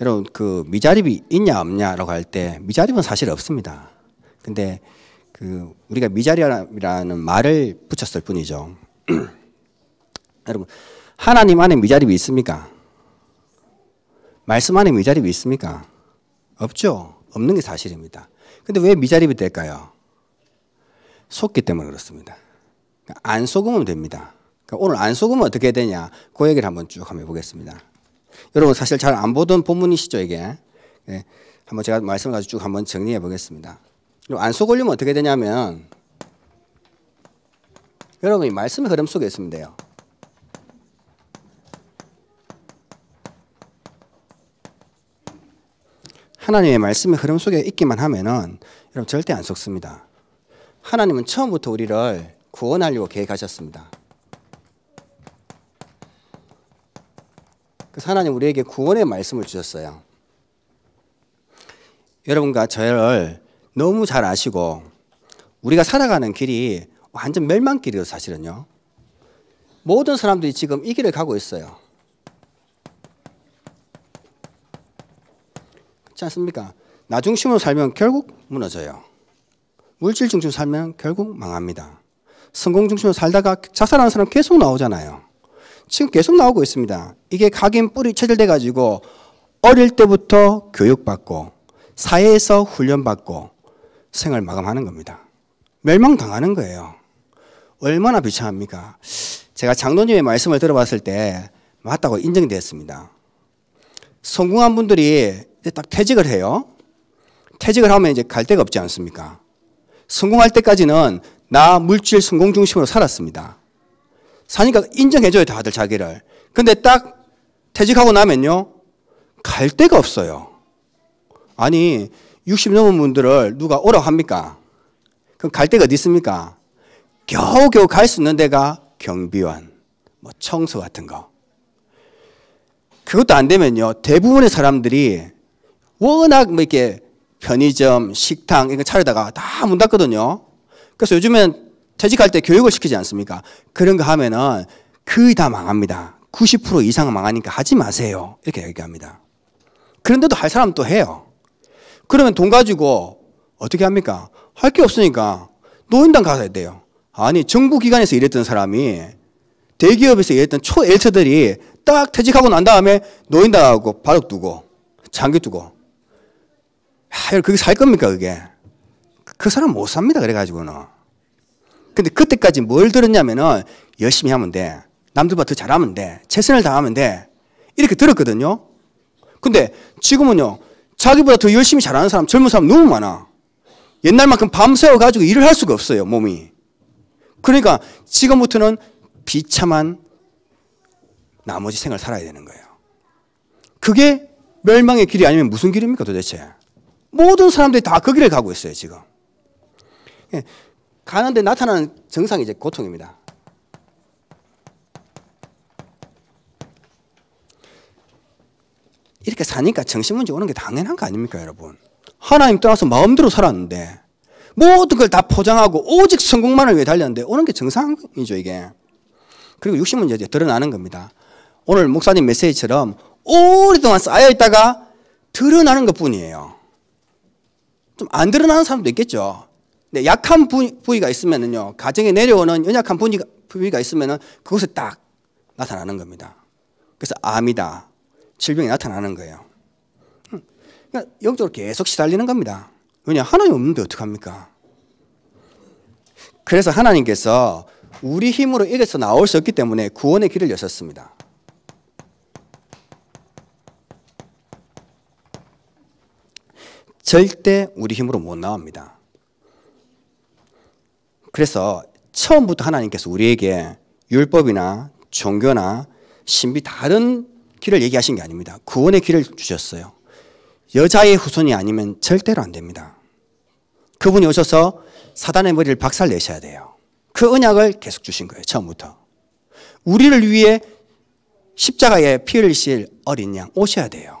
여러분 그 미자립이 있냐 없냐라고 할 때 미자립은 사실 없습니다. 근데 그 우리가 미자립이라는 말을 붙였을 뿐이죠. 여러분 하나님 안에 미자립이 있습니까? 말씀 안에 미자립이 있습니까? 없죠. 없는 게 사실입니다. 근데 왜 미자립이 될까요? 속기 때문에 그렇습니다. 그러니까 안 속으면 됩니다. 그러니까 오늘 안 속으면 어떻게 되냐? 그 얘기를 한번 쭉 한번 해보겠습니다. 여러분 사실 잘 안 보던 본문이시죠 이게. 네. 한번 제가 말씀을 가지고 쭉 한번 정리해 보겠습니다. 안수 걸리면 어떻게 되냐면 여러분이 말씀의 흐름 속에 있으면 돼요. 하나님의 말씀의 흐름 속에 있기만 하면은 여러분 절대 안 속습니다. 하나님은 처음부터 우리를 구원하려고 계획하셨습니다. 그래서 하나님 우리에게 구원의 말씀을 주셨어요. 여러분과 저를 너무 잘 아시고 우리가 살아가는 길이 완전 멸망길이에요 사실은요. 모든 사람들이 지금 이 길을 가고 있어요. 그렇지 않습니까? 나 중심으로 살면 결국 무너져요. 물질 중심으로 살면 결국 망합니다. 성공 중심으로 살다가 자살하는 사람 계속 나오잖아요. 지금 계속 나오고 있습니다. 이게 각인 뿌리 체질돼 가지고 어릴 때부터 교육받고 사회에서 훈련받고 생을 마감하는 겁니다. 멸망당하는 거예요. 얼마나 비참합니까? 제가 장로님의 말씀을 들어봤을 때 맞다고 인정됐습니다. 성공한 분들이 딱 퇴직을 해요. 퇴직을 하면 이제 갈 데가 없지 않습니까? 성공할 때까지는 나 물질 성공 중심으로 살았습니다. 사니까 인정해줘요, 다들 자기를. 근데 딱 퇴직하고 나면요, 갈 데가 없어요. 아니, 60 넘은 분들을 누가 오라고 합니까? 그럼 갈 데가 어디 있습니까? 겨우겨우 갈 수 있는 데가 경비원, 뭐 청소 같은 거. 그것도 안 되면요, 대부분의 사람들이 워낙 뭐 이렇게 편의점, 식당, 이거 차려다가 다 문 닫거든요. 그래서 요즘엔 퇴직할 때 교육을 시키지 않습니까? 그런 거 하면은 거의 다 망합니다. 90% 이상 망하니까 하지 마세요. 이렇게 얘기합니다. 그런데도 할 사람 또 해요. 그러면 돈 가지고 어떻게 합니까? 할 게 없으니까 노인당 가서 돼요. 아니 정부기관에서 일했던 사람이 대기업에서 일했던 초엘처들이 딱 퇴직하고 난 다음에 노인당하고 바둑 두고 장기 두고 하, 그게 살 겁니까 그게? 그 사람 못 삽니다 그래가지고는. 근데 그때까지 뭘 들었냐면은 열심히 하면 돼. 남들보다 더 잘하면 돼. 최선을 다하면 돼. 이렇게 들었거든요. 근데 지금은요. 자기보다 더 열심히 잘하는 사람, 젊은 사람 너무 많아. 옛날만큼 밤새워가지고 일을 할 수가 없어요, 몸이. 그러니까 지금부터는 비참한 나머지 생을 살아야 되는 거예요. 그게 멸망의 길이 아니면 무슨 길입니까 도대체? 모든 사람들이 다그 길을 가고 있어요, 지금. 예, 가는데 나타나는 증상이 이제 고통입니다. 이렇게 사니까 정신문제 오는 게 당연한 거 아닙니까, 여러분? 하나님 떠나서 마음대로 살았는데, 모든 걸 다 포장하고 오직 성공만을 위해 달렸는데, 오는 게 정상이죠, 이게. 그리고 육신문제 이제 드러나는 겁니다. 오늘 목사님 메시지처럼 오랫동안 쌓여있다가 드러나는 것 뿐이에요. 좀 안 드러나는 사람도 있겠죠. 네, 약한 부위, 가 있으면은요, 가정에 내려오는 연약한 부위가, 부위가 있으면은 그것에 딱 나타나는 겁니다. 그래서 암이다. 질병이 나타나는 거예요. 음, 그러니까 영적으로 계속 시달리는 겁니다. 왜냐, 하나님 없는데 어떡합니까? 그래서 하나님께서 우리 힘으로 이겨서 나올 수 없기 때문에 구원의 길을 여셨습니다. 절대 우리 힘으로 못 나옵니다. 그래서 처음부터 하나님께서 우리에게 율법이나 종교나 신비 다른 길을 얘기하신 게 아닙니다. 구원의 길을 주셨어요. 여자의 후손이 아니면 절대로 안 됩니다. 그분이 오셔서 사단의 머리를 박살 내셔야 돼요. 그은약을 계속 주신 거예요. 처음부터. 우리를 위해 십자가에 피를 실 어린 양 오셔야 돼요.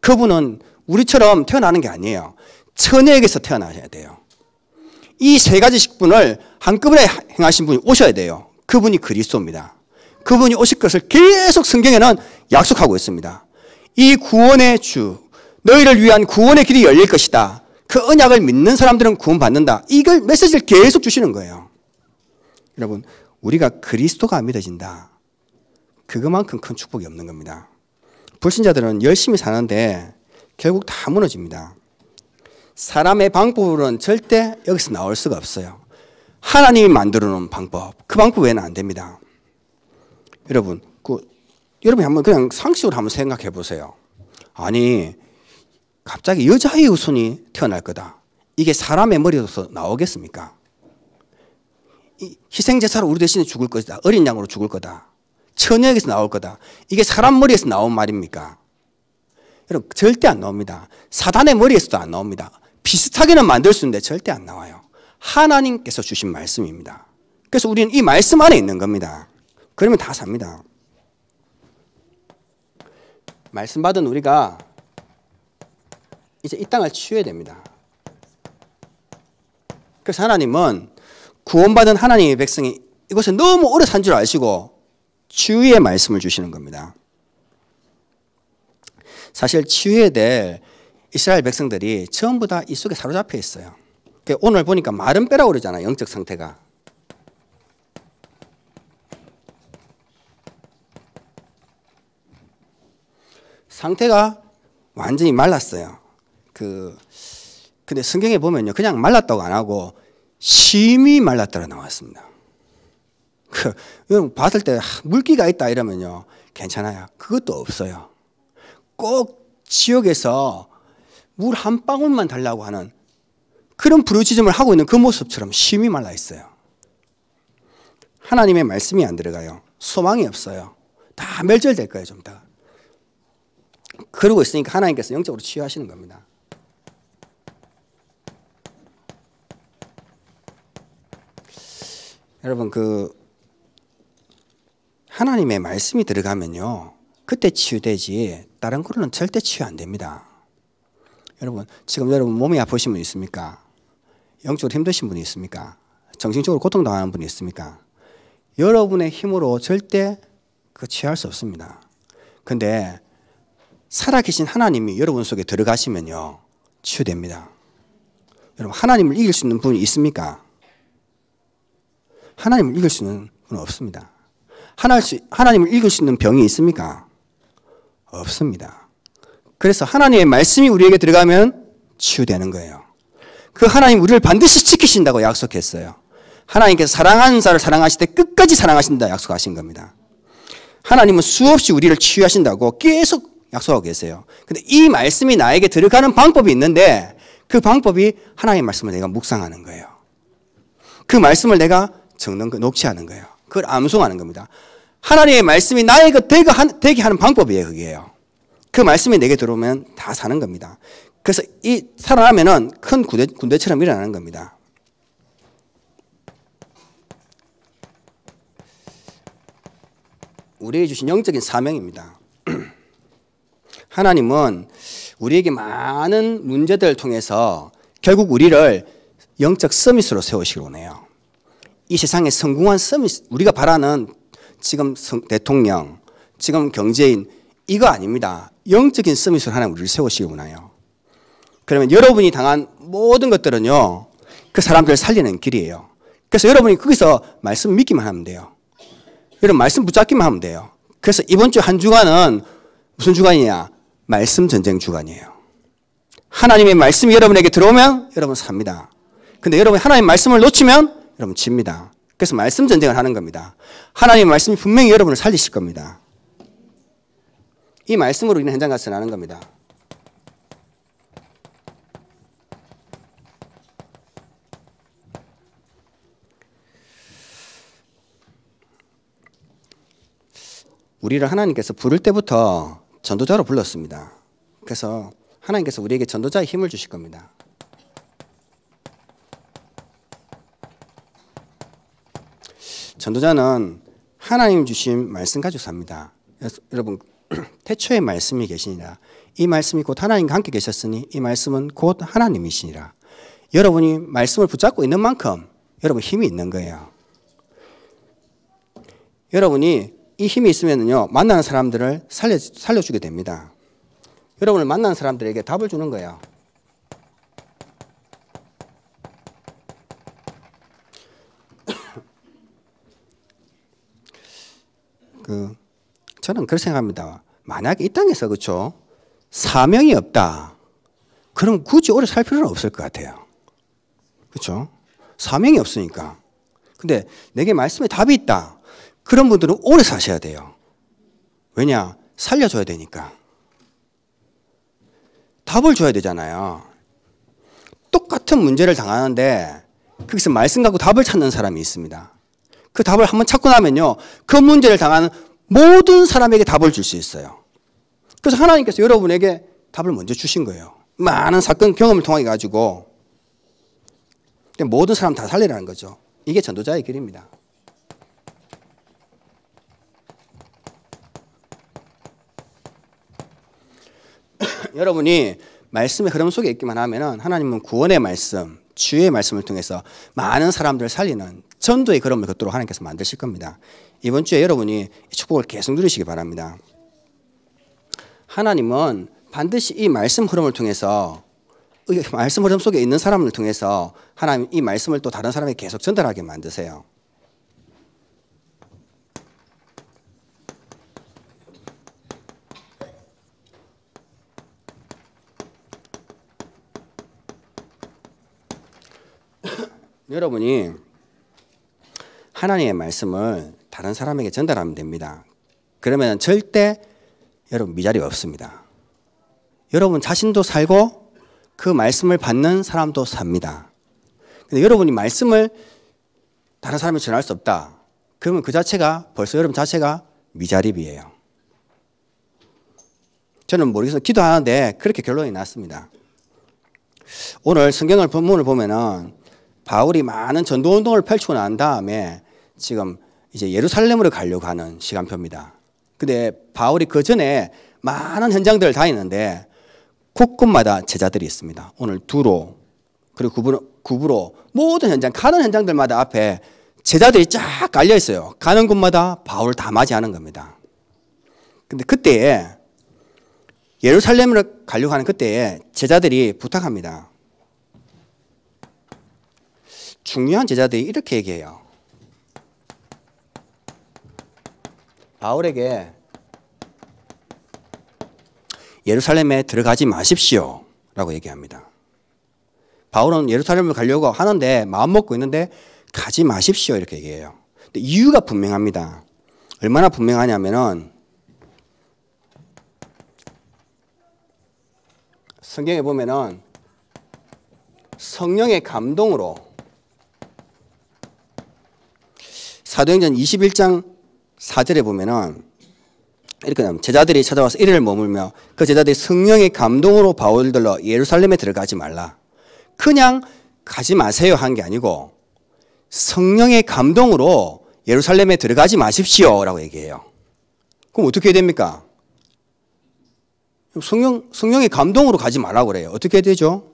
그분은 우리처럼 태어나는 게 아니에요. 처녀에게서 태어나셔야 돼요. 이세 가지 식분을 한꺼번에 행하신 분이 오셔야 돼요. 그분이 그리스도입니다. 그분이 오실 것을 계속 성경에는 약속하고 있습니다. 이 구원의 주, 너희를 위한 구원의 길이 열릴 것이다. 그 언약을 믿는 사람들은 구원받는다. 이걸 메시지를 계속 주시는 거예요. 여러분, 우리가 그리스도가 믿어진다. 그것만큼 큰 축복이 없는 겁니다. 불신자들은 열심히 사는데 결국 다 무너집니다. 사람의 방법으로는 절대 여기서 나올 수가 없어요. 하나님이 만들어 놓은 방법. 그 방법 외에는 안 됩니다. 여러분, 그, 여러분이 한번 그냥 상식으로 한번 생각해 보세요. 아니, 갑자기 여자의 후손이 태어날 거다. 이게 사람의 머리로서 나오겠습니까? 희생제사로 우리 대신에 죽을 것이다. 어린 양으로 죽을 거다. 천역에서 나올 거다. 이게 사람 머리에서 나온 말입니까? 여러분, 절대 안 나옵니다. 사단의 머리에서도 안 나옵니다. 비슷하게는 만들 수 있는데 절대 안 나와요. 하나님께서 주신 말씀입니다. 그래서 우리는 이 말씀 안에 있는 겁니다. 그러면 다 삽니다. 말씀 받은 우리가 이제 이 땅을 치유해야 됩니다. 그래서 하나님은 구원받은 하나님의 백성이 이곳에 너무 오래 산 줄 아시고 치유의 말씀을 주시는 겁니다. 사실 치유에 대해 이스라엘 백성들이 전부 다 이 속에 사로잡혀 있어요. 오늘 보니까 마른 뼈라고 그러잖아요. 영적 상태가. 상태가 완전히 말랐어요. 그 근데 성경에 보면요. 그냥 말랐다고 안 하고 심히 말랐다고 나왔습니다. 그 봤을 때 물기가 있다 이러면요. 괜찮아요. 그것도 없어요. 꼭 지옥에서 물한 방울만 달라고 하는 그런 부르짖음을 하고 있는 그 모습처럼 심이 말라 있어요. 하나님의 말씀이 안 들어가요. 소망이 없어요. 다 멸절될 거예요, 좀 다. 그러고 있으니까 하나님께서 영적으로 치유하시는 겁니다. 여러분 그 하나님의 말씀이 들어가면요. 그때 치유되지 다른 거로는 절대 치유 안 됩니다. 여러분, 지금 여러분 몸이 아프신 분 있습니까? 영적으로 힘드신 분이 있습니까? 정신적으로 고통당하는 분이 있습니까? 여러분의 힘으로 절대 그 취할 수 없습니다. 근데 살아계신 하나님이 여러분 속에 들어가시면요, 치유됩니다. 여러분, 하나님을 이길 수 있는 분이 있습니까? 하나님을 이길 수 있는 분은 없습니다. 하나, 님을 이길 수 있는 병이 있습니까? 없습니다. 그래서 하나님의 말씀이 우리에게 들어가면 치유되는 거예요. 그 하나님 우리를 반드시 지키신다고 약속했어요. 하나님께서 사랑하는 자를 사랑하실 때 끝까지 사랑하신다 약속하신 겁니다. 하나님은 수없이 우리를 치유하신다고 계속 약속하고 계세요. 근데 이 말씀이 나에게 들어가는 방법이 있는데 그 방법이 하나님의 말씀을 내가 묵상하는 거예요. 그 말씀을 내가 적는 거, 녹취하는 거예요. 그걸 암송하는 겁니다. 하나님의 말씀이 나에게 되게 하는 방법이에요, 그게요. 그 말씀이 내게 들어오면 다 사는 겁니다. 그래서 이 살아나면은 큰 군대, 군대처럼 일어나는 겁니다. 우리에게 주신 영적인 사명입니다. 하나님은 우리에게 많은 문제들을 통해서 결국 우리를 영적 서밋으로 세우시기 원해요. 이 세상에 성공한 서밋, 우리가 바라는 지금 대통령, 지금 경제인 이거 아닙니다. 영적인 서밋을 하나 우리를 세우시기 원해요. 그러면 여러분이 당한 모든 것들은요, 그 사람들을 살리는 길이에요. 그래서 여러분이 거기서 말씀 믿기만 하면 돼요. 여러분 말씀 붙잡기만 하면 돼요. 그래서 이번 주 한 주간은 무슨 주간이냐? 말씀 전쟁 주간이에요. 하나님의 말씀이 여러분에게 들어오면 여러분 삽니다. 근데 여러분 이 하나님의 말씀을 놓치면 여러분 집니다. 그래서 말씀 전쟁을 하는 겁니다. 하나님의 말씀이 분명히 여러분을 살리실 겁니다. 이 말씀으로 우리 현장 가서 나는 겁니다. 우리를 하나님께서 부를 때부터 전도자로 불렀습니다. 그래서 하나님께서 우리에게 전도자의 힘을 주실 겁니다. 전도자는 하나님 주신 말씀 가지고 삽니다. 여러분 태초에 말씀이 계시니라. 이 말씀이 곧 하나님과 함께 계셨으니 이 말씀은 곧 하나님이시니라. 여러분이 말씀을 붙잡고 있는 만큼 여러분 힘이 있는 거예요. 여러분이 이 힘이 있으면요 만나는 사람들을 살려 살려주게 됩니다. 여러분을 만난 사람들에게 답을 주는 거예요. 그 저는 그렇게 생각합니다. 만약에 이 땅에서 그쵸죠 사명이 없다. 그럼 굳이 오래 살 필요는 없을 것 같아요. 그렇죠? 사명이 없으니까. 근데 내게 말씀에 답이 있다. 그런 분들은 오래 사셔야 돼요. 왜냐? 살려줘야 되니까. 답을 줘야 되잖아요. 똑같은 문제를 당하는데 거기서 말씀 갖고 답을 찾는 사람이 있습니다. 그 답을 한번 찾고 나면요. 그 문제를 당하는 모든 사람에게 답을 줄 수 있어요. 그래서 하나님께서 여러분에게 답을 먼저 주신 거예요. 많은 사건 경험을 통해 가지고 모든 사람 다 살리라는 거죠. 이게 전도자의 길입니다. 여러분이 말씀의 흐름 속에 있기만 하면은 하나님은 구원의 말씀, 주의 말씀을 통해서 많은 사람들을 살리는 전도의 걸음을 걷도 하나님께서 만드실 겁니다. 이번 주에 여러분이 이 축복을 계속 누리시기 바랍니다. 하나님은 반드시 이 말씀 흐름을 통해서 이 말씀 흐름 속에 있는 사람을 통해서 하나님 이 말씀을 또 다른 사람에게 계속 전달하게 만드세요. 여러분이 하나님의 말씀을 다른 사람에게 전달하면 됩니다. 그러면 절대 여러분 미자리 없습니다. 여러분 자신도 살고 그 말씀을 받는 사람도 삽니다. 근데 여러분이 말씀을 다른 사람이 전할 수 없다. 그러면 그 자체가 벌써 여러분 자체가 미자립이에요. 저는 모르겠어요. 기도하는데 그렇게 결론이 났습니다. 오늘 성경을 본문을 보면은 바울이 많은 전도 운동을 펼치고 난 다음에 지금 이제 예루살렘으로 가려고 하는 시간표입니다. 근데 바울이 그 전에 많은 현장들을 다니는데 곳곳마다 제자들이 있습니다. 오늘 두로 그리고 구부로, 구부로 모든 현장 가는 현장들마다 앞에 제자들이 쫙 깔려 있어요. 가는 곳마다 바울 다 맞이하는 겁니다. 근데 그때에 예루살렘으로 가려고 하는 그때에 제자들이 부탁합니다. 중요한 제자들이 이렇게 얘기해요. 바울에게 예루살렘에 들어가지 마십시오. 라고 얘기합니다. 바울은 예루살렘을 가려고 하는데 마음 먹고 있는데 가지 마십시오. 이렇게 얘기해요. 근데 이유가 분명합니다. 얼마나 분명하냐면은 성경에 보면은 성령의 감동으로 사도행전 21장 4절에 보면은 이렇게 나옵 제자들이 찾아와서 이를 머물며 그 제자들이 성령의 감동으로 바울들러 예루살렘에 들어가지 말라. 그냥 가지 마세요 한 게 아니고 성령의 감동으로 예루살렘에 들어가지 마십시오 라고 얘기해요. 그럼 어떻게 해야 됩니까? 성령, 성령의 감동으로 가지 말라고 그래요. 어떻게 해야 되죠?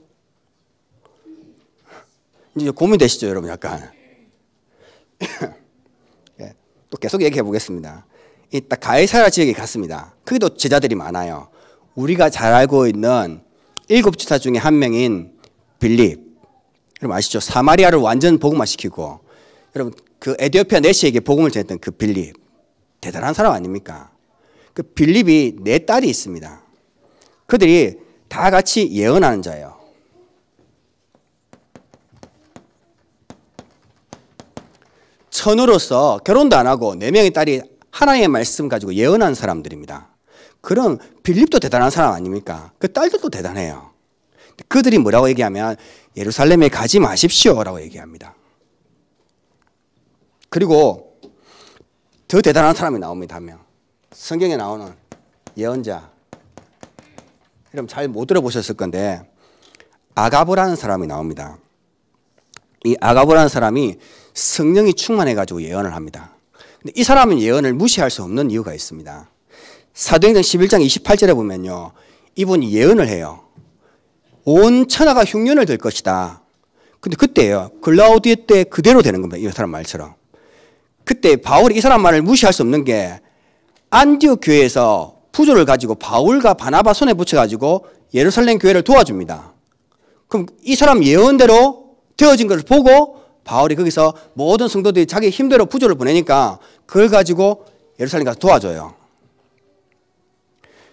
이제 고민되시죠, 여러분, 약간. 또 계속 얘기해 보겠습니다. 이따 가이사라 지역에 갔습니다. 거기도 제자들이 많아요. 우리가 잘 알고 있는 일곱 지사 중에 한 명인 빌립. 여러분 아시죠? 사마리아를 완전 복음화 시키고 여러분 그 에디오피아 내시에게 복음을 전했던 그 빌립. 대단한 사람 아닙니까? 그 빌립이 네 딸이 있습니다. 그들이 다 같이 예언하는 자예요. 천으로서 결혼도 안 하고 네 명의 딸이 하나의 말씀 가지고 예언한 사람들입니다. 그런 빌립도 대단한 사람 아닙니까? 그 딸들도 대단해요. 그들이 뭐라고 얘기하면 예루살렘에 가지 마십시오라고 얘기합니다. 그리고 더 대단한 사람이 나옵니다. 한 명. 성경에 나오는 예언자. 이름 잘못 들어보셨을 건데 아가브라는 사람이 나옵니다. 이 아가브라는 사람이 성령이 충만해가지고 예언을 합니다. 근데 이 사람은 예언을 무시할 수 없는 이유가 있습니다. 사도행전 11장 28절에 보면요. 이분이 예언을 해요. 온 천하가 흉년을 들 것이다. 근데 그때요. 글라우디에 때 그대로 되는 겁니다. 이 사람 말처럼. 그때 바울이 이 사람 말을 무시할 수 없는 게안디오 교회에서 부조를 가지고 바울과 바나바 손에 붙여가지고 예루살렘 교회를 도와줍니다. 그럼 이 사람 예언대로 되어진 것을 보고 바울이 거기서 모든 성도들이 자기 힘대로 부조를 보내니까 그걸 가지고 예루살렘 가서 도와줘요.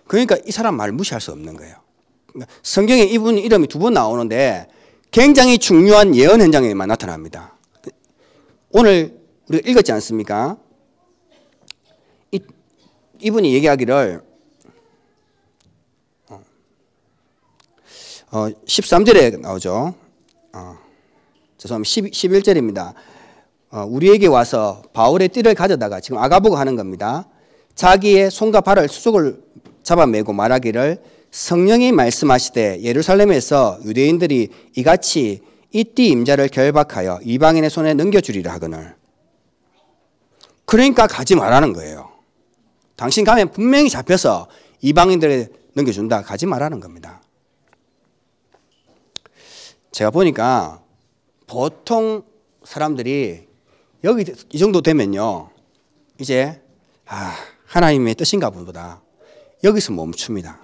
그러니까 이 사람 말 무시할 수 없는 거예요. 그러니까 성경에 이분 이름이 두 번 나오는데 굉장히 중요한 예언 현장에만 나타납니다. 오늘 우리가 읽었지 않습니까? 이, 이분이 얘기하기를 어, 13절에 어, 나오죠. 어. 죄송합니다. 1 1절입니다 우리에게 와서 바울의 띠를 가져다가 지금 아가보가 하는 겁니다. 자기의 손과 발을 수족을 잡아매고 말하기를 성령이 말씀하시되 예루살렘에서 유대인들이 이같이 이띠 임자를 결박하여 이방인의 손에 넘겨주리라 하거늘. 그러니까 가지 말라는 거예요. 당신 가면 분명히 잡혀서 이방인들에 넘겨준다. 가지 말라는 겁니다. 제가 보니까 보통 사람들이 여기 이 정도 되면요. 이제 아, 하나님의 뜻인가 보다. 여기서 멈춥니다.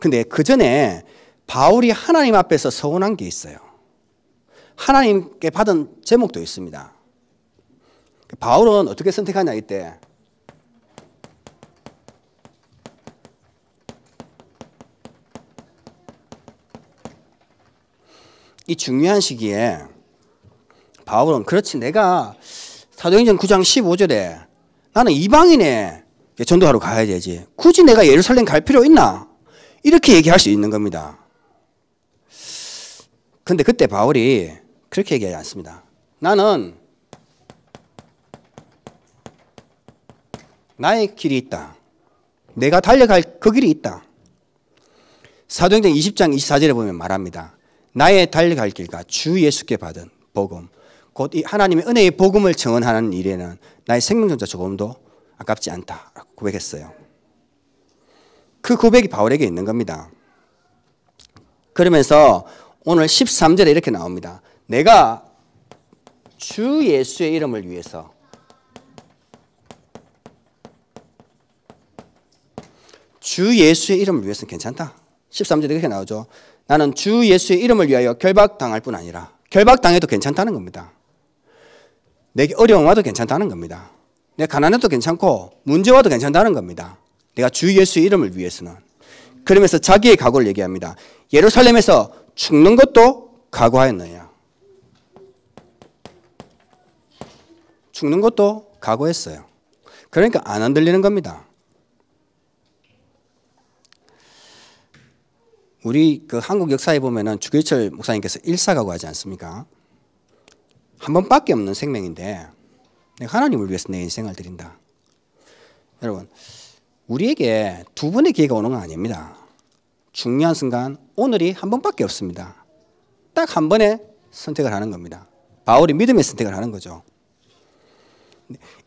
근데 그 전에 바울이 하나님 앞에서 서운한 게 있어요. 하나님께 받은 제목도 있습니다. 바울은 어떻게 선택하냐 이때 이 중요한 시기에 바울은 그렇지 내가 사도행전 9장 15절에 나는 이방인에 전도하러 가야 되지 굳이 내가 예루살렘 갈 필요 있나 이렇게 얘기할 수 있는 겁니다. 근데 그때 바울이 그렇게 얘기하지 않습니다. 나는 나의 길이 있다. 내가 달려갈 그 길이 있다. 사도행전 20장 24절에 보면 말합니다. 나의 달려갈 길과 주 예수께 받은 복음 곧 이 하나님의 은혜의 복음을 증언하는 일에는 나의 생명조차 조금도 아깝지 않다라고 고백했어요. 그 고백이 바울에게 있는 겁니다. 그러면서 오늘 13절에 이렇게 나옵니다. 내가 주 예수의 이름을 위해서 주 예수의 이름을 위해서는 괜찮다. 13절에 이렇게 나오죠. 나는 주 예수의 이름을 위하여 결박당할 뿐 아니라 결박당해도 괜찮다는 겁니다. 내게 어려움 와도 괜찮다는 겁니다. 내 가난해도 괜찮고 문제 와도 괜찮다는 겁니다. 내가 주 예수의 이름을 위해서는 그러면서 자기의 각오를 얘기합니다. 예루살렘에서 죽는 것도 각오하였느냐. 죽는 것도 각오했어요. 그러니까 안 흔들리는 겁니다. 우리 그 한국 역사에 보면은 주교철 목사님께서 일사가고 하지 않습니까? 한 번밖에 없는 생명인데 내가 하나님을 위해서 내 인생을 드린다. 여러분, 우리에게 두 번의 기회가 오는 건 아닙니다. 중요한 순간 오늘이 한 번밖에 없습니다. 딱 한번에 선택을 하는 겁니다. 바울이 믿음의 선택을 하는 거죠.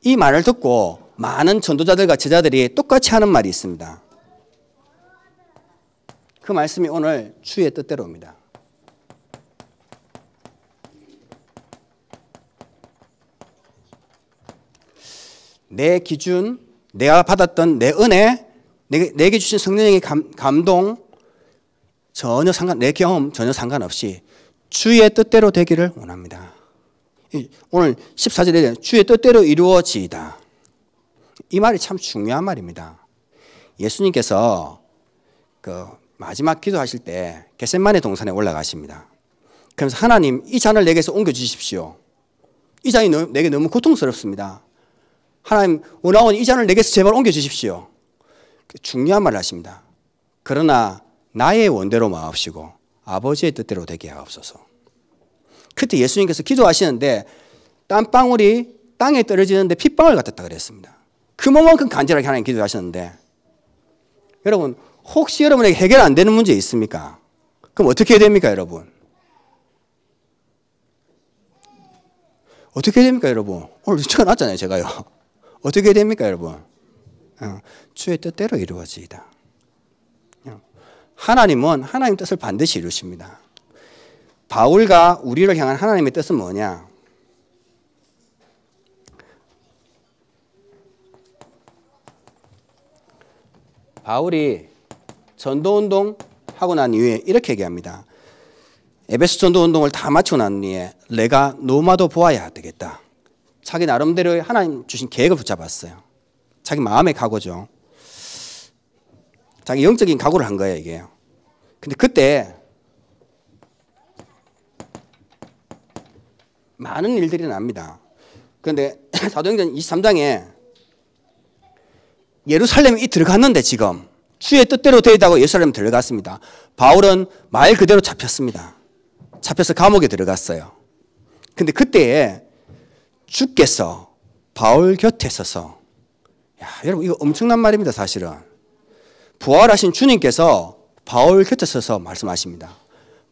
이 말을 듣고 많은 전도자들과 제자들이 똑같이 하는 말이 있습니다. 그 말씀이 오늘 주의 뜻대로입니다. 내 기준, 내가 받았던 내 은혜, 내게, 내게 주신 성령의 감, 감동, 전혀 상관, 내 경험 전혀 상관없이 주의 뜻대로 되기를 원합니다. 오늘 14절에 주의 뜻대로 이루어지이다. 이 말이 참 중요한 말입니다. 예수님께서 그 마지막 기도하실 때 겟셋만의 동산에 올라가십니다. 그러면서 하나님 이 잔을 내게서 옮겨주십시오. 이 잔이 너, 내게 너무 고통스럽습니다. 하나님 원하온 이 잔을 내게서 제발 옮겨주십시오. 중요한 말을 하십니다. 그러나 나의 원대로 마옵시고 아버지의 뜻대로 되게 하옵소서. 그때 예수님께서 기도하시는데 땀방울이 땅에 떨어지는데 핏방울 같았다 그랬습니다. 그만큼 간절하게 하나님 기도하셨는데 여러분 혹시 여러분에게 해결 안 되는 문제 있습니까? 그럼 어떻게 해야 됩니까, 여러분? 어떻게 해야 됩니까, 여러분? 오늘 적어놨잖아요, 제가요. 어떻게 해야 됩니까, 여러분? 어, 주의 뜻대로 이루어지이다. 어, 하나님은 하나님 뜻을 반드시 이루십니다. 바울과 우리를 향한 하나님의 뜻은 뭐냐? 바울이 전도운동 하고 난 이후에 이렇게 얘기합니다. 에베소 전도운동을 다 마치고 난 뒤에 내가 노마도 보아야 되겠다. 자기 나름대로 하나님 주신 계획을 붙잡았어요. 자기 마음의 각오죠. 자기 영적인 각오를 한 거예요, 이게. 근데 그때 많은 일들이 납니다. 그런데 사도행전 23장에 예루살렘이 들어갔는데 지금 주의 뜻대로 되다고 예루살렘 들어갔습니다. 바울은 말 그대로 잡혔습니다. 잡혀서 감옥에 들어갔어요. 근데 그때에 주께서 바울 곁에 서서 야, 여러분 이거 엄청난 말입니다, 사실은. 부활하신 주님께서 바울 곁에 서서 말씀하십니다.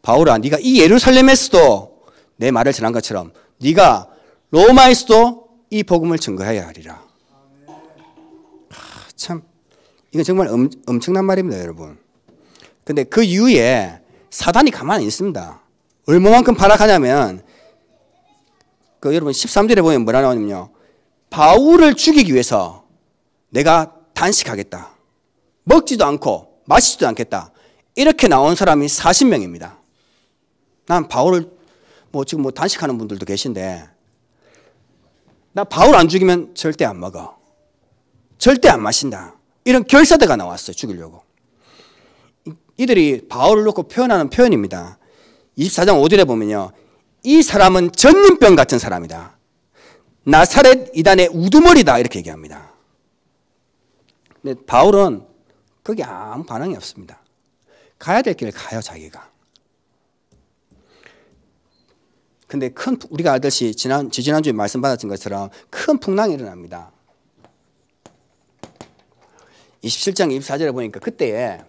바울아, 네가 이 예루살렘에서도 내 말을 전한 것처럼 네가 로마에서도 이 복음을 증거해야 하리라. 아, 참 이건 정말 엄, 엄청난 말입니다, 여러분. 근데 그 이후에 사단이 가만히 있습니다. 얼마만큼 발악하냐면 그 여러분 13절에 보면 뭐라 나오냐면요. 바울을 죽이기 위해서 내가 단식하겠다. 먹지도 않고 마시지도 않겠다. 이렇게 나온 사람이 40명입니다. 난 바울을 뭐 지금 뭐 단식하는 분들도 계신데 나 바울 안 죽이면 절대 안 먹어. 절대 안 마신다. 이런 결사대가 나왔어요. 죽이려고. 이들이 바울을 놓고 표현하는 표현입니다. 24장 5절에 보면요. 이 사람은 전염병 같은 사람이다. 나사렛 이단의 우두머리다. 이렇게 얘기합니다. 근데 바울은 그게 아무 반응이 없습니다. 가야 될 길을 가요, 자기가. 근데 큰 우리가 알듯이 지난 지난주에 말씀 받았던 것처럼 큰 풍랑이 일어납니다. 27장 24절에 보니까 그때에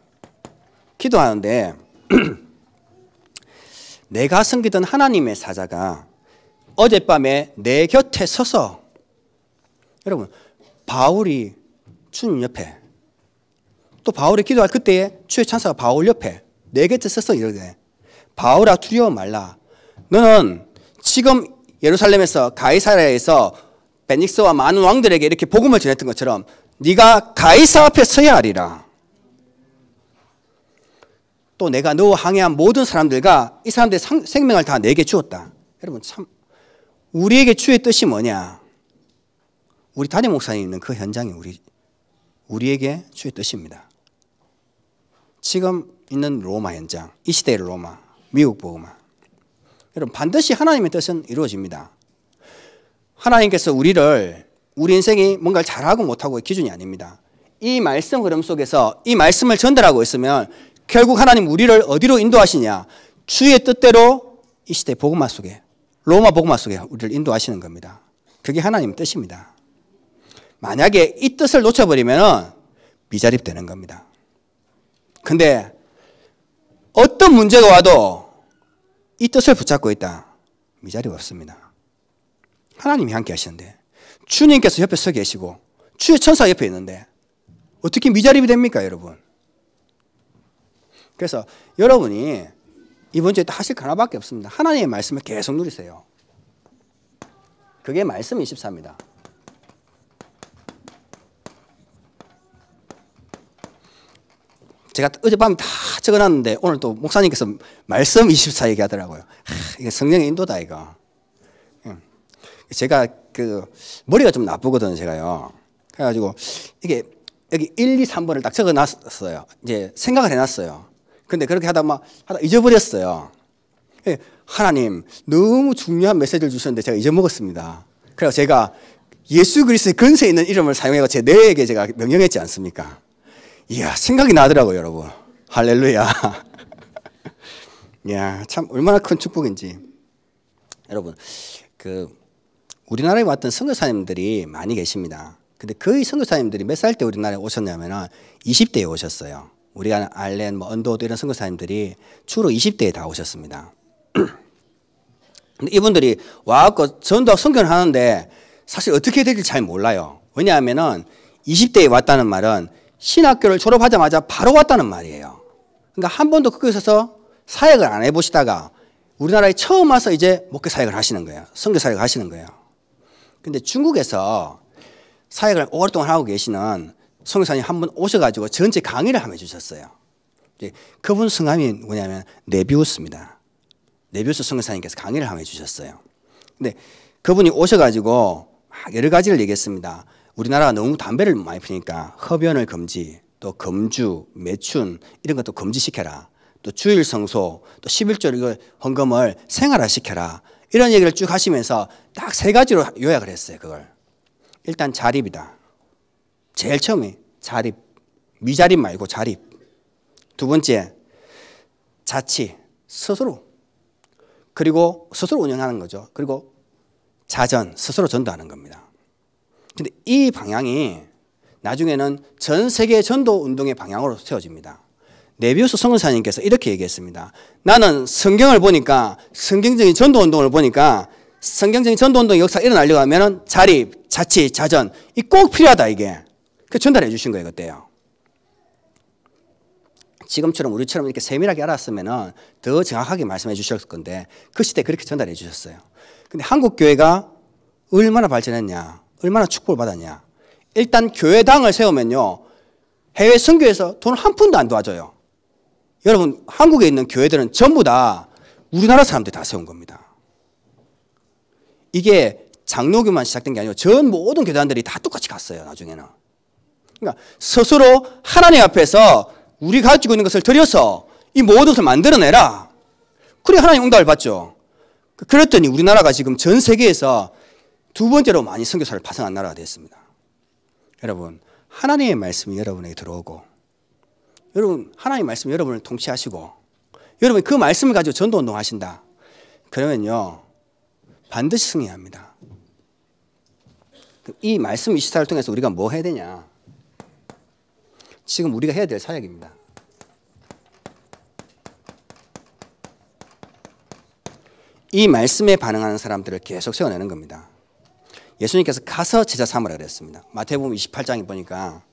기도하는데 내가 섬기던 하나님의 사자가 어젯밤에 내 곁에 서서 여러분 바울이 주님 옆에 또 바울이 기도할 그때에 주의 찬사가 바울 옆에 내 곁에 서서 이러네 바울아 두려워 말라 너는 지금 예루살렘에서 가이사라에서 베닉스와 많은 왕들에게 이렇게 복음을 전했던 것처럼 네가 가이사 앞에 서야 하리라. 또 내가 너 항해한 모든 사람들과 이 사람들의 생명을 다 내게 주었다. 여러분 참 우리에게 주의 뜻이 뭐냐? 우리 담임 목사님 있는 그 현장이 우리 우리에게 주의 뜻입니다. 지금 있는 로마 현장, 이 시대의 로마, 미국 보고마. 여러분 반드시 하나님의 뜻은 이루어집니다. 하나님께서 우리를 우리 인생이 뭔가를 잘하고 못하고의 기준이 아닙니다. 이 말씀 흐름 속에서 이 말씀을 전달하고 있으면 결국 하나님 우리를 어디로 인도하시냐? 주의 뜻대로 이 시대 복음화 속에 로마 복음화 속에 우리를 인도하시는 겁니다. 그게 하나님 뜻입니다. 만약에 이 뜻을 놓쳐버리면 미자립 되는 겁니다. 근데 어떤 문제가 와도 이 뜻을 붙잡고 있다. 미자립 없습니다. 하나님이 함께 하시는데 주님께서 옆에 서 계시고 주의 천사 옆에 있는데 어떻게 미자립이 됩니까, 여러분? 그래서 여러분이 이번 주에 또 하실 거 하나밖에 없습니다. 하나님의 말씀을 계속 누리세요. 그게 말씀 24입니다. 제가 어젯밤 다 적어놨는데 오늘 또 목사님께서 말씀 24 얘기하더라고요. 하, 이게 성령의 인도다 이거. 제가 그 머리가 좀 나쁘거든요, 제가요. 그래가지고 이게 여기 1, 2, 3번을 딱 적어 놨어요. 이제 생각을 해 놨어요. 근데 그렇게 하다 막 하다 잊어버렸어요. 예, 하나님, 너무 중요한 메시지를 주셨는데 제가 잊어먹었습니다. 그래서 제가 예수 그리스의 근세 에 있는 이름을 사용해서 제 뇌에게 제가 명령했지 않습니까? 이야, 생각이 나더라고요, 여러분. 할렐루야. 이야, 참 얼마나 큰 축복인지. 여러분, 그 우리나라에 왔던 선교사님들이 많이 계십니다. 근데 그의 선교사님들이 몇 살 때 우리나라에 오셨냐면은 20대에 오셨어요. 우리가 알렌, 뭐 언더우드 이런 선교사님들이 주로 20대에 다 오셨습니다. 근데 이분들이 와갖고 전도 선교를 하는데 사실 어떻게 될지 잘 몰라요. 왜냐하면은 20대에 왔다는 말은 신학교를 졸업하자마자 바로 왔다는 말이에요. 그러니까 한 번도 거기서 사역을 안 해보시다가 우리나라에 처음 와서 이제 목회 사역을 하시는 거예요. 선교 사역을 하시는 거예요. 근데 중국에서 사역을 오랫동안 하고 계시는 성교사님 한 분 오셔가지고 전체 강의를 한번 해주셨어요. 그분 성함이 뭐냐면 네비우스입니다. 네비우스 성교사님께서 강의를 한번 해주셨어요. 근데 그분이 오셔가지고 여러 가지를 얘기했습니다. 우리나라가 너무 담배를 많이 피니까 흡연을 금지, 또 금주, 매춘 이런 것도 금지시켜라. 또 주일 성소, 또 11절 헌금을 생활화시켜라. 이런 얘기를 쭉 하시면서 딱 세 가지로 요약을 했어요. 그걸. 일단 자립이다. 제일 처음에 자립. 미자립 말고 자립. 두 번째 자치. 스스로. 그리고 스스로 운영하는 거죠. 그리고 자전. 스스로 전도하는 겁니다. 근데 이 방향이 나중에는 전 세계 전도 운동의 방향으로 세워집니다. 네비우스 성사님께서 이렇게 얘기했습니다. 나는 성경을 보니까 성경적인 전도 운동을 보니까 성경적인 전도 운동 역사 일어나려고 하면은 자립, 자치, 자전 이 꼭 필요하다 이게. 그 전달해 주신 거예요 그때요. 지금처럼 우리처럼 이렇게 세밀하게 알았으면은 더 정확하게 말씀해 주셨을 건데 그 시대 그렇게 전달해 주셨어요. 근데 한국 교회가 얼마나 발전했냐, 얼마나 축복을 받았냐. 일단 교회당을 세우면요 해외 선교에서 돈 한 푼도 안 도와줘요. 여러분 한국에 있는 교회들은 전부 다 우리나라 사람들이 다 세운 겁니다. 이게 장로교만 시작된 게 아니고 전 모든 교단들이 다 똑같이 갔어요. 나중에는. 그러니까 스스로 하나님 앞에서 우리 가지고 있는 것을 들여서 이 모든 것을 만들어내라. 그래 하나님 응답을 받죠. 그랬더니 우리나라가 지금 전 세계에서 두 번째로 많이 선교사를 파송한 나라가 됐습니다. 여러분 하나님의 말씀이 여러분에게 들어오고 여러분 하나님 말씀 여러분을 통치하시고 여러분 그 말씀을 가지고 전도 운동하신다. 그러면요 반드시 승리합니다. 이 말씀 24를 통해서 우리가 뭐 해야 되냐? 지금 우리가 해야 될 사역입니다. 이 말씀에 반응하는 사람들을 계속 세워내는 겁니다. 예수님께서 가서 제자 삼으라 그랬습니다. 마태복음 28장에 보니까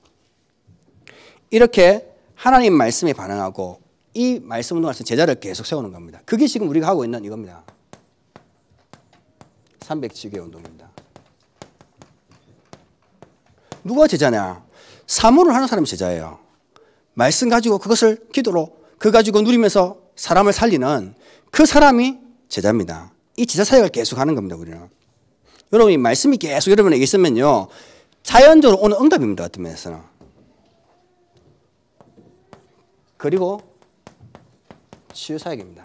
이렇게 하나님 말씀에 반응하고 이 말씀 운동에서 제자를 계속 세우는 겁니다. 그게 지금 우리가 하고 있는 이겁니다. 307개 운동입니다. 누가 제자냐? 사물을 하는 사람이 제자예요. 말씀 가지고 그것을 기도로 그 가지고 누리면서 사람을 살리는 그 사람이 제자입니다. 이 제자 사역을 계속 하는 겁니다, 우리는. 여러분이 말씀이 계속 여러분에게 있으면요. 자연적으로 오는 응답입니다, 어떤 면에서는. 그리고 치유사역입니다.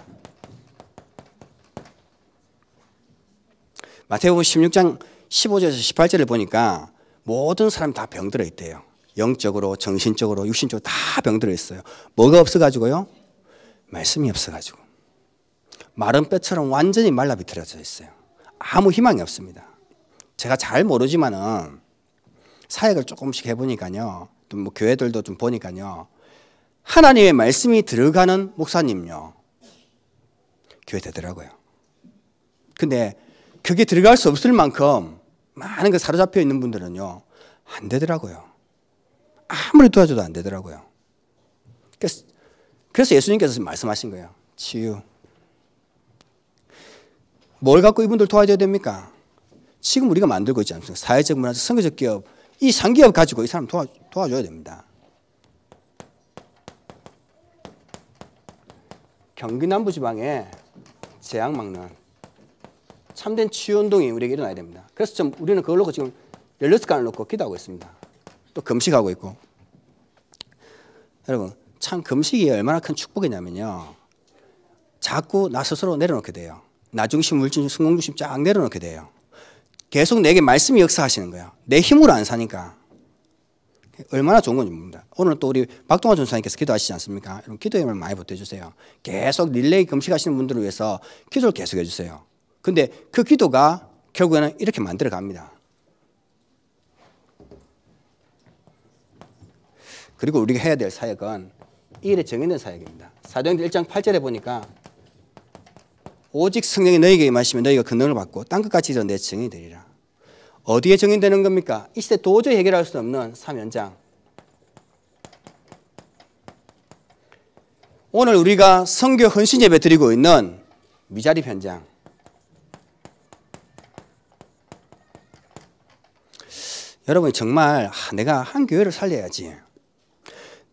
마태복음 16장 15절에서 18절을 보니까 모든 사람 다 병들어 있대요. 영적으로, 정신적으로, 육신적으로 다 병들어 있어요. 뭐가 없어가지고요? 말씀이 없어가지고. 마른 뼈처럼 완전히 말라비틀어져 있어요. 아무 희망이 없습니다. 제가 잘 모르지만은 사역을 조금씩 해보니까요. 또뭐 교회들도 좀 보니까요. 하나님의 말씀이 들어가는 목사님요. 교회 되더라고요. 근데 그게 들어갈 수 없을 만큼 많은 게 사로잡혀 있는 분들은요. 안 되더라고요. 아무리 도와줘도 안 되더라고요. 그래서, 그래서 예수님께서 말씀하신 거예요. 치유. 뭘 갖고 이분들 도와줘야 됩니까? 지금 우리가 만들고 있지 않습니까? 사회적 문화적 선교적 기업 이 상기업 가지고 이 사람 도와, 도와줘야 됩니다. 경기 남부지방에 재앙 막는 참된 치유운동이 우리에게 일어나야 됩니다. 그래서 좀 우리는 그걸 놓고 지금 16간을 놓고 기도하고 있습니다. 또 금식하고 있고. 여러분, 참 금식이 얼마나 큰 축복이냐면요. 자꾸 나 스스로 내려놓게 돼요. 나 중심, 물 중심, 성공 중심 쫙 내려놓게 돼요. 계속 내게 말씀이 역사하시는 거야. 내 힘으로 안 사니까. 얼마나 좋은 건지 모릅니다. 오늘 또 우리 박동화 전사님께서 기도하시지 않습니까? 여러분 기도의 힘을 많이 보태주세요. 계속 릴레이 금식하시는 분들을 위해서 기도를 계속 해주세요. 근데 그 기도가 결국에는 이렇게 만들어 갑니다. 그리고 우리가 해야 될 사역은 일에 정해낸 사역입니다. 사도행전 1장 8절에 보니까 오직 성령이 너희에게 임하시면 너희가 근능을 그 받고 땅 끝까지 이르내 증인이 되리라. 어디에 정의되는 겁니까? 이 시대 도저히 해결할 수 없는 사면장. 오늘 우리가 성교 헌신 예배 드리고 있는 미자립 현장. 여러분이 정말 아, 내가 한 교회를 살려야지.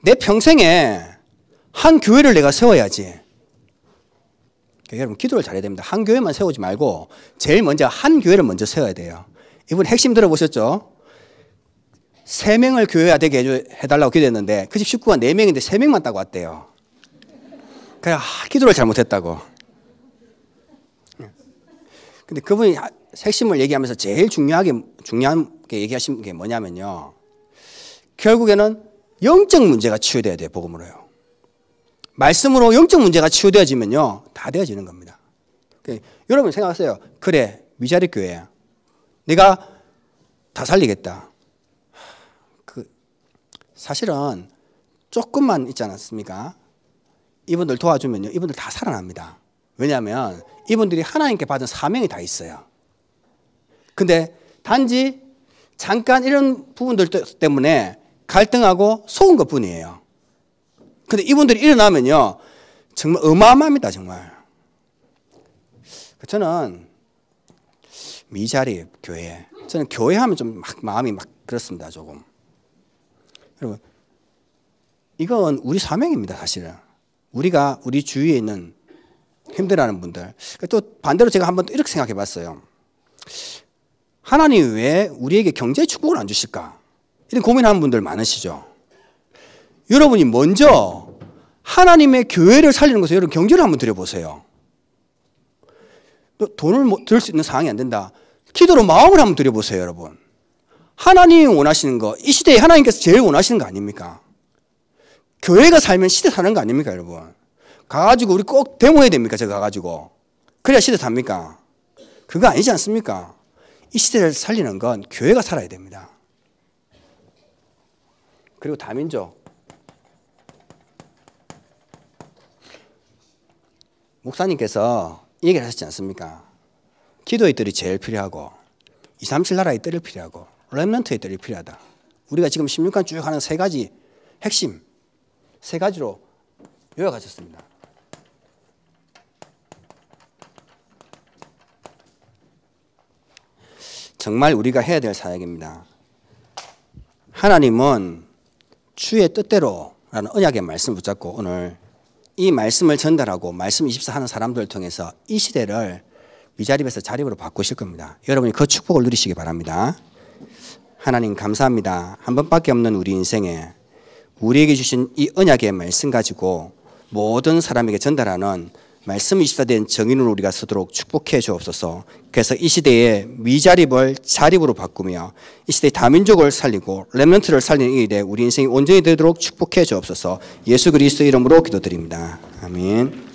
내 평생에 한 교회를 내가 세워야지. 여러분 기도를 잘해야 됩니다. 한 교회만 세우지 말고 제일 먼저 한 교회를 먼저 세워야 돼요. 이분 핵심 들어보셨죠? 3명을 교회가 되게 해달라고 기도했는데 그 집 식구가 4명인데 3명만 따고 왔대요. 그냥 아, 기도를 잘못했다고. 근데 그분이 핵심을 얘기하면서 제일 중요하게, 중요한 게 얘기하신 게 뭐냐면요. 결국에는 영적 문제가 치유돼야 돼요, 복음으로요. 말씀으로 영적 문제가 치유되어지면요, 다 되어지는 겁니다. 그러니까 여러분 생각하세요. 그래, 미자리 교회야. 내가 다 살리겠다. 그 사실은 조금만 있지 않았습니까? 이분들 도와주면요. 이분들 다 살아납니다. 왜냐하면 이분들이 하나님께 받은 사명이 다 있어요. 근데 단지 잠깐 이런 부분들 때문에 갈등하고 속은 것 뿐이에요. 근데 이분들이 일어나면요. 정말 어마어마합니다, 정말. 그러니까 저는 미자리 교회. 저는 교회 하면 좀 막 마음이 막 그렇습니다. 조금. 여러분 이건 우리 사명입니다. 사실은. 우리가 우리 주위에 있는 힘들어하는 분들. 그러니까 또 반대로 제가 한번 이렇게 생각해 봤어요. 하나님 왜 우리에게 경제 축복을 안 주실까? 이런 고민하는 분들 많으시죠? 여러분이 먼저 하나님의 교회를 살리는 것을 여러분 경제를 한번 드려보세요. 또 돈을 뭐 들수 있는 상황이 안 된다. 기도로 마음을 한번 들여보세요, 여러분. 하나님이 원하시는 거, 이 시대에 하나님께서 제일 원하시는 거 아닙니까? 교회가 살면 시대 사는 거 아닙니까, 여러분? 가가지고 우리 꼭 데모해야 됩니까, 제가 가가지고? 그래야 시대 삽니까? 그거 아니지 않습니까? 이 시대를 살리는 건 교회가 살아야 됩니다. 그리고 다민족. 목사님께서 얘기를 하셨지 않습니까? 기도의 뜰이 제일 필요하고 2, 3, 7 나라의 뜰이 필요하고 렘넌트의 뜰이 필요하다. 우리가 지금 16강 쭉 하는 세 가지 핵심 세 가지로 요약하셨습니다. 정말 우리가 해야 될 사역입니다. 하나님은 주의 뜻대로라는 언약의 말씀 붙잡고 오늘 이 말씀을 전달하고 말씀 24하는 사람들을 통해서 이 시대를 미자립에서 자립으로 바꾸실 겁니다. 여러분이 그 축복을 누리시기 바랍니다. 하나님 감사합니다. 한 번밖에 없는 우리 인생에 우리에게 주신 이 언약의 말씀 가지고 모든 사람에게 전달하는 말씀이 시사된 정의는 우리가 쓰도록 축복해 주옵소서. 그래서 이 시대에 미자립을 자립으로 바꾸며 이 시대 다민족을 살리고 렘넌트를 살리는 일에 우리 인생이 온전히 되도록 축복해 주옵소서. 예수 그리스도 이름으로 기도드립니다. 아멘.